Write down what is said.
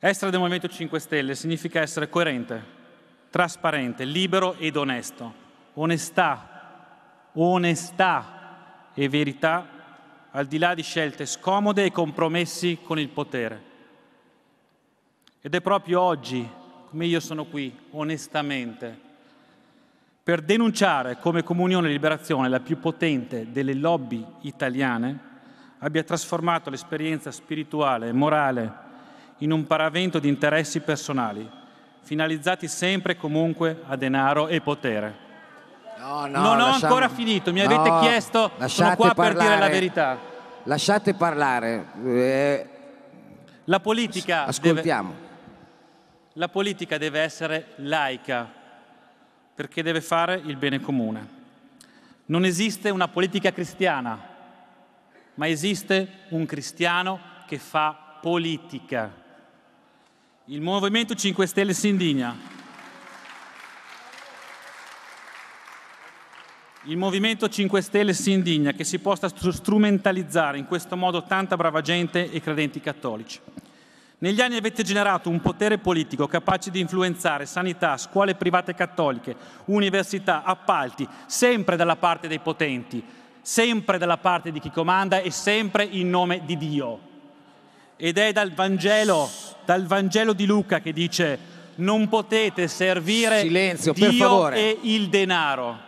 Essere del Movimento 5 Stelle significa essere coerente, trasparente, libero ed onesto. Onestà, onestà e verità al di là di scelte scomode e compromessi con il potere. Ed è proprio oggi, come io sono qui, onestamente, per denunciare come Comunione e Liberazione, la più potente delle lobby italiane, abbia trasformato l'esperienza spirituale, morale, in un paravento di interessi personali, finalizzati sempre e comunque a denaro e potere. No, no, non ho lasciamo... ancora finito, mi avete no, chiesto, sono qua parlare, per dire la verità. Lasciate parlare. Eh... La politica... Ascoltiamo. Deve... La politica deve essere laica, perché deve fare il bene comune. Non esiste una politica cristiana, ma esiste un cristiano che fa politica. Il Movimento 5 Stelle si indigna. Il Movimento 5 Stelle si indigna che si possa strumentalizzare in questo modo tanta brava gente e credenti cattolici. Negli anni avete generato un potere politico capace di influenzare sanità, scuole private cattoliche, università, appalti, sempre dalla parte dei potenti, sempre dalla parte di chi comanda e sempre in nome di Dio. Ed è dal Vangelo dal Vangelo di Luca che dice non potete servire Silenzio, Dio e il denaro.